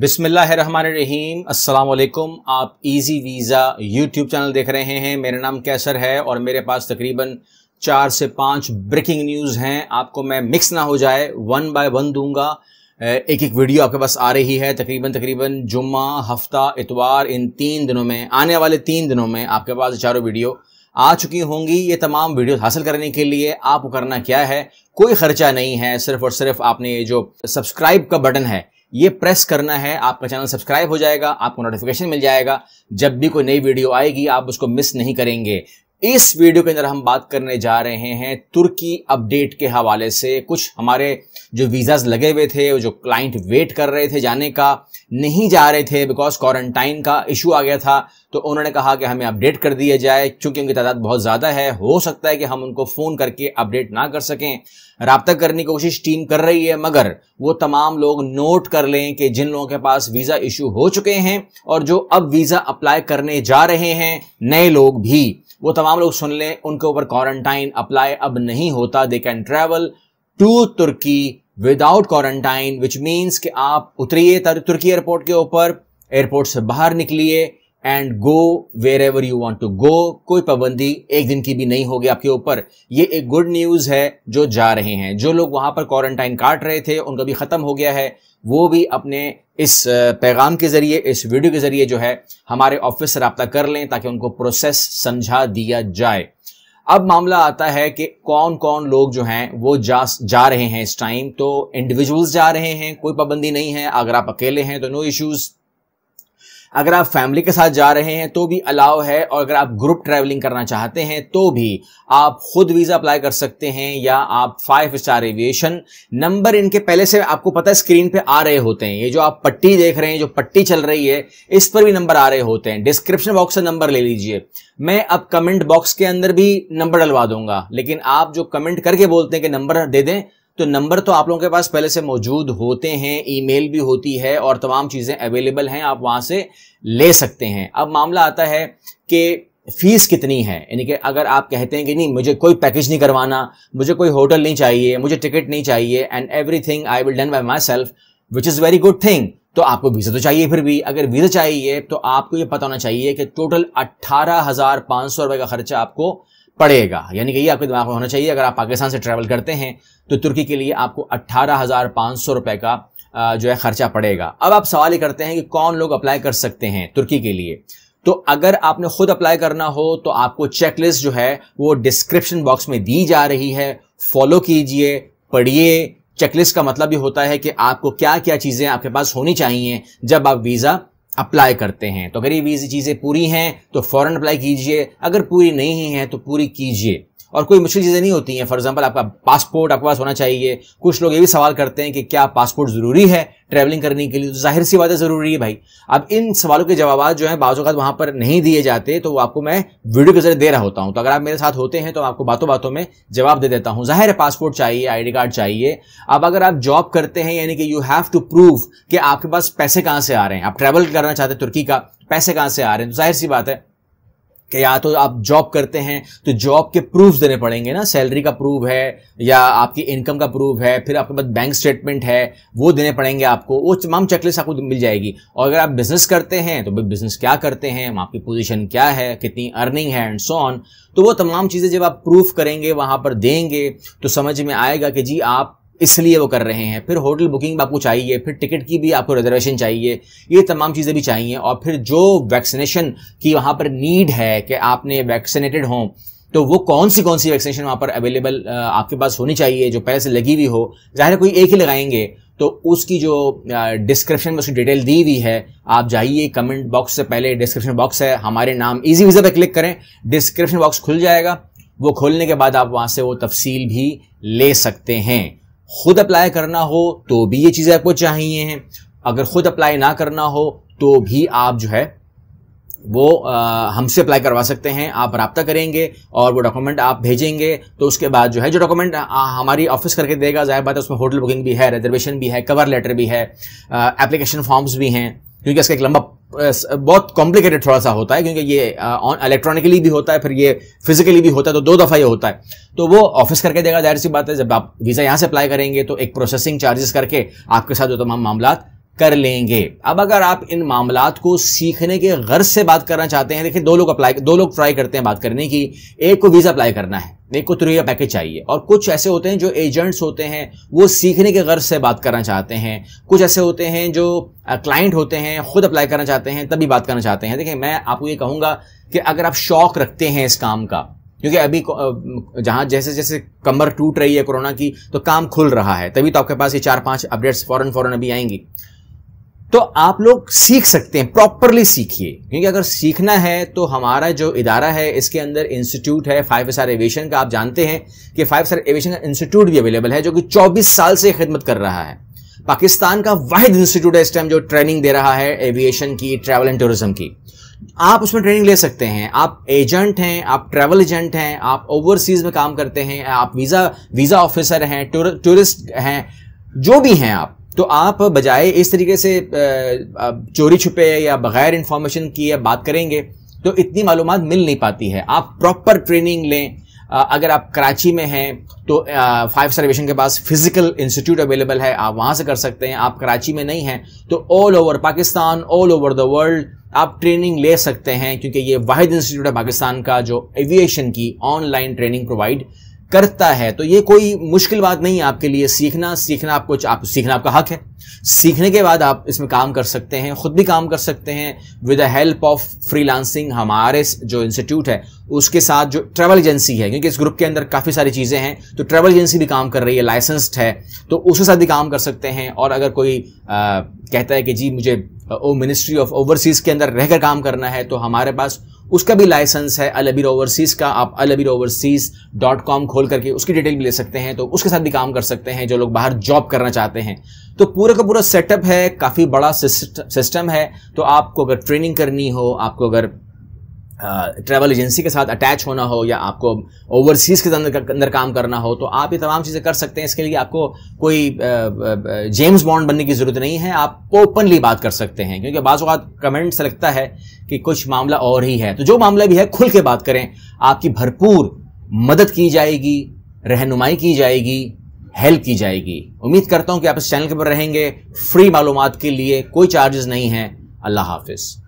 बिसमीम असलकुम आप इजी वीज़ा यूट्यूब चैनल देख रहे हैं मेरा नाम कैसर है और मेरे पास तकरीबन चार से पांच ब्रेकिंग न्यूज़ हैं आपको मैं मिक्स ना हो जाए वन बाय वन दूंगा एक एक वीडियो आपके पास आ रही है तकरीबन तकरीबन जुम्मा हफ्ता इतवार इन तीन दिनों में आने वाले तीन दिनों में आपके पास चारों वीडियो आ चुकी होंगी ये तमाम वीडियो हासिल करने के लिए आपको करना क्या है कोई खर्चा नहीं है सिर्फ और सिर्फ आपने ये जो सब्सक्राइब का बटन है ये प्रेस करना है आपका चैनल सब्सक्राइब हो जाएगा आपको नोटिफिकेशन मिल जाएगा जब भी कोई नई वीडियो आएगी आप उसको मिस नहीं करेंगे इस वीडियो के अंदर हम बात करने जा रहे हैं तुर्की अपडेट के हवाले से कुछ हमारे जो वीज़ाज लगे हुए थे जो क्लाइंट वेट कर रहे थे जाने का नहीं जा रहे थे बिकॉज क्वारंटाइन का इशू आ गया था तो उन्होंने कहा कि हमें अपडेट कर दिया जाए क्योंकि उनकी तादाद बहुत ज़्यादा है हो सकता है कि हम उनको फ़ोन करके अपडेट ना कर सकें रबता करने की कोशिश टीम कर रही है मगर वो तमाम लोग नोट कर लें कि जिन लोगों के पास वीज़ा इशू हो चुके हैं और जो अब वीज़ा अप्लाई करने जा रहे हैं नए लोग भी वो तमाम लोग सुन लें उनके ऊपर क्वारंटाइन अप्लाई अब नहीं होता they can travel to Turkey without quarantine which means कि आप उतरिए तुर्की एयरपोर्ट के ऊपर एयरपोर्ट से बाहर निकलिए and go wherever you want to go कोई पाबंदी एक दिन की भी नहीं होगी आपके ऊपर ये एक गुड न्यूज़ है जो जा रहे हैं जो लोग वहाँ पर क्वारंटाइन काट रहे थे उनका भी ख़त्म हो गया है वो भी अपने इस पैगाम के ज़रिए इस वीडियो के ज़रिए जो है हमारे ऑफिस से रबता कर लें ताकि उनको प्रोसेस समझा दिया जाए अब मामला आता है कि कौन कौन लोग जो हैं वो जा जा रहे हैं इस टाइम तो इंडिविजुअल्स जा रहे हैं कोई पाबंदी नहीं है अगर आप अकेले हैं तो नो इश्यूज़ अगर आप फैमिली के साथ जा रहे हैं तो भी अलाव है और अगर आप ग्रुप ट्रैवलिंग करना चाहते हैं तो भी आप खुद वीज़ा अप्लाई कर सकते हैं या आप फाइव स्टार एविएशन नंबर इनके पहले से आपको पता है स्क्रीन पे आ रहे होते हैं ये जो आप पट्टी देख रहे हैं जो पट्टी चल रही है इस पर भी नंबर आ रहे होते हैं डिस्क्रिप्शन बॉक्स से नंबर ले लीजिए मैं अब कमेंट बॉक्स के अंदर भी नंबर डलवा दूंगा लेकिन आप जो कमेंट करके बोलते हैं कि नंबर दे दें तो नंबर तो आप लोगों के पास पहले से मौजूद होते हैं ईमेल भी होती है और तमाम चीज़ें अवेलेबल हैं आप वहाँ से ले सकते हैं अब मामला आता है कि फीस कितनी है यानी कि अगर आप कहते हैं कि नहीं मुझे कोई पैकेज नहीं करवाना मुझे कोई होटल नहीं चाहिए मुझे टिकट नहीं चाहिए and everything I will done by myself which is very good thing तो आपको वीज़ा तो चाहिए फिर भी अगर वीज़ा चाहिए तो आपको ये पता होना चाहिए कि टोटल अट्ठारह हज़ार पाँच सौ रुपये का खर्चा आपको पड़ेगा यानी कि ये आपके दिमाग में होना चाहिए अगर आप पाकिस्तान से ट्रैवल करते हैं तो तुर्की के लिए आपको अट्ठारह हज़ार पांच सौ रुपए का जो है खर्चा पड़ेगा अब आप सवाल ये करते हैं कि कौन लोग अप्लाई कर सकते हैं तुर्की के लिए तो अगर आपने खुद अप्लाई करना हो तो आपको चेकलिस्ट जो है वो डिस्क्रिप्शन बॉक्स में दी जा रही है फॉलो कीजिए पढ़िए चेकलिस्ट का मतलब ये होता है कि आपको क्या क्या चीज़ें आपके पास होनी चाहिए जब आप वीज़ा अप्लाई करते हैं तो अगर ये चीज़ें पूरी हैं तो फ़ौरन अप्लाई कीजिए अगर पूरी नहीं है तो पूरी कीजिए और कोई मुश्किल चीज़ें नहीं होती हैं फॉर एग्जाम्पल आपका पासपोर्ट आपके पास होना चाहिए कुछ लोग ये भी सवाल करते हैं कि क्या पासपोर्ट ज़रूरी है ट्रैवलिंग करने के लिए तो जाहिर सी बात है ज़रूरी है भाई अब इन सवालों के जवाब जो है बाज़ात वहाँ पर नहीं दिए जाते तो आपको मैं वीडियो के जरिए दे रहा होता हूँ तो अगर आप मेरे साथ होते हैं तो आपको बातों बातों में जवाब दे देता हूँ जाहिर है पासपोर्ट चाहिए आई कार्ड चाहिए अब अगर आप जॉब करते हैं यानी कि यू हैव टू प्रूव कि आपके पास पैसे कहाँ से आ रहे हैं आप ट्रैवल करना चाहते हैं तुर्की का पैसे कहाँ से आ रहे हैं तो जाहिर सी बात है कि या तो आप जॉब करते हैं तो जॉब के प्रूफ देने पड़ेंगे ना सैलरी का प्रूफ है या आपकी इनकम का प्रूफ है फिर आपके पास बैंक स्टेटमेंट है वो देने पड़ेंगे आपको वो तमाम चेकलिस्ट आपको मिल जाएगी और अगर आप बिजनेस करते हैं तो भाई बिजनेस क्या करते हैं आपकी पोजिशन क्या है कितनी अर्निंग है एंड सो ऑन तो वो तमाम चीज़ें जब आप प्रूफ करेंगे वहाँ पर देंगे तो समझ में आएगा कि जी आप इसलिए वो कर रहे हैं फिर होटल बुकिंग आपको चाहिए फिर टिकट की भी आपको रिजर्वेशन चाहिए ये तमाम चीज़ें भी चाहिए और फिर जो वैक्सीनेशन की वहाँ पर नीड है कि आपने वैक्सीनेटेड हों तो वो कौन सी कौन सी वैक्सीनेशन वहाँ पर अवेलेबल आपके पास होनी चाहिए जो पहले से लगी हुई हो ज़ाहिर कोई एक ही लगाएंगे तो उसकी जो डिस्क्रिप्शन में उसकी डिटेल दी हुई है आप जाइए कमेंट बॉक्स से पहले डिस्क्रिप्शन बॉक्स है हमारे नाम इजी वीज़ा पर क्लिक करें डिस्क्रिप्शन बॉक्स खुल जाएगा वो खोलने के बाद आप वहाँ से वो तफसील भी ले सकते हैं खुद अप्लाई करना हो तो भी ये चीज़ें आपको चाहिए हैं अगर खुद अप्लाई ना करना हो तो भी आप जो है वो हमसे अप्लाई करवा सकते हैं आप रबता करेंगे और वो डॉक्यूमेंट आप भेजेंगे तो उसके बाद जो है जो डॉक्यूमेंट हमारी ऑफिस करके देगा जाहिर बात है उसमें होटल बुकिंग भी है रिजर्वेशन भी है कवर लेटर भी है एप्लीकेशन फॉर्म्स भी हैं क्योंकि इसका एक लंबा बहुत कॉम्प्लिकेटेड थोड़ा सा होता है क्योंकि ये इलेक्ट्रॉनिकली भी होता है फिर ये फिजिकली भी होता है तो दो दफ़ा ये होता है तो वो ऑफिस करके देगा जाहिर सी बात है जब आप वीज़ा यहाँ से अप्लाई करेंगे तो एक प्रोसेसिंग चार्जेस करके आपके साथ जो तमाम मामला कर लेंगे अब अगर आप इन मामला को सीखने के गर्ज से बात करना चाहते हैं देखिए दो लोग अप्लाई दो लोग ट्राई करते हैं बात करने की एक को वीज़ा अप्लाई करना है एक को त्रिया पैकेज चाहिए और कुछ ऐसे होते हैं जो एजेंट्स होते हैं वो सीखने के गर्ज से बात करना चाहते हैं कुछ ऐसे होते हैं जो क्लाइंट होते हैं खुद अप्लाई करना चाहते हैं तभी बात करना चाहते हैं देखिए मैं आपको ये कहूँगा कि अगर आप शौक रखते हैं इस काम का क्योंकि अभी जहां जैसे जैसे कमर टूट रही है कोरोना की तो काम खुल रहा है तभी तो आपके पास ये चार पांच अपडेट्स फॉरन फॉरन अभी आएंगी तो आप लोग सीख सकते हैं प्रॉपरली सीखिए क्योंकि अगर सीखना है तो हमारा जो इदारा है इसके अंदर इंस्टीट्यूट है फाइव स्टार एविएशन का आप जानते हैं कि फाइव स्टार एविएशन का इंस्टीट्यूट भी अवेलेबल है जो कि 24 साल से खिदमत कर रहा है पाकिस्तान का वाहिद इंस्टीट्यूट है इस टाइम जो ट्रेनिंग दे रहा है एविएशन की ट्रैवल एंड टूरिज्म की आप उसमें ट्रेनिंग ले सकते हैं आप एजेंट हैं आप ट्रैवल एजेंट हैं आप ओवरसीज में काम करते हैं आप वीज़ा वीज़ा ऑफिसर हैं टूरिस्ट हैं जो भी हैं आप तो आप बजाय इस तरीके से चोरी छुपे या बगैर इंफॉर्मेशन की या बात करेंगे तो इतनी मालूम मिल नहीं पाती है आप प्रॉपर ट्रेनिंग लें अगर आप कराची में हैं तो फाइव सर्वेशन के पास फिजिकल इंस्टीट्यूट अवेलेबल है आप वहाँ से कर सकते हैं आप कराची में नहीं हैं तो all over Pakistan all over the world आप ट्रेनिंग ले सकते हैं क्योंकि ये वाहिद इंस्टीट्यूट है पाकिस्तान का जो एविएशन की ऑनलाइन ट्रेनिंग प्रोवाइड करता है तो ये कोई मुश्किल बात नहीं है आपके लिए सीखना सीखना आपको आप सीखना आपका हक है सीखने के बाद आप इसमें काम कर सकते हैं खुद भी काम कर सकते हैं with the help of freelancing हमारे जो इंस्टीट्यूट है उसके साथ जो ट्रैवल एजेंसी है क्योंकि इस ग्रुप के अंदर काफ़ी सारी चीज़ें हैं तो ट्रैवल एजेंसी भी काम कर रही है लाइसेंस्ड है तो उसके साथ भी काम कर सकते हैं और अगर कोई आ, कहता है कि जी मुझे ओ मिनिस्ट्री ऑफ ओवरसीज़ के अंदर रहकर काम करना है तो हमारे पास उसका भी लाइसेंस है अलबीर ओवरसीज का आप अलबीर ओवरसीज डॉट कॉम खोल करके उसकी डिटेल भी ले सकते हैं तो उसके साथ भी काम कर सकते हैं जो लोग बाहर जॉब करना चाहते हैं तो पूरा का पूरा सेटअप है काफ़ी बड़ा सिस्टम है तो आपको अगर ट्रेनिंग करनी हो आपको अगर ट्रैवल एजेंसी के साथ अटैच होना हो या आपको ओवरसीज़ के अंदर काम करना हो तो आप ये तमाम चीज़ें कर सकते हैं इसके लिए आपको कोई जेम्स बॉन्ड बनने की ज़रूरत नहीं है आप ओपनली बात कर सकते हैं क्योंकि बाज़ात कमेंट से लगता है कि कुछ मामला और ही है तो जो मामला भी है खुल के बात करें आपकी भरपूर मदद की जाएगी रहनुमाई की जाएगी हेल्प की जाएगी उम्मीद करता हूँ कि आप इस चैनल के पर रहेंगे फ्री मालूम के लिए कोई चार्जेस नहीं हैं अल्लाह हाफिज़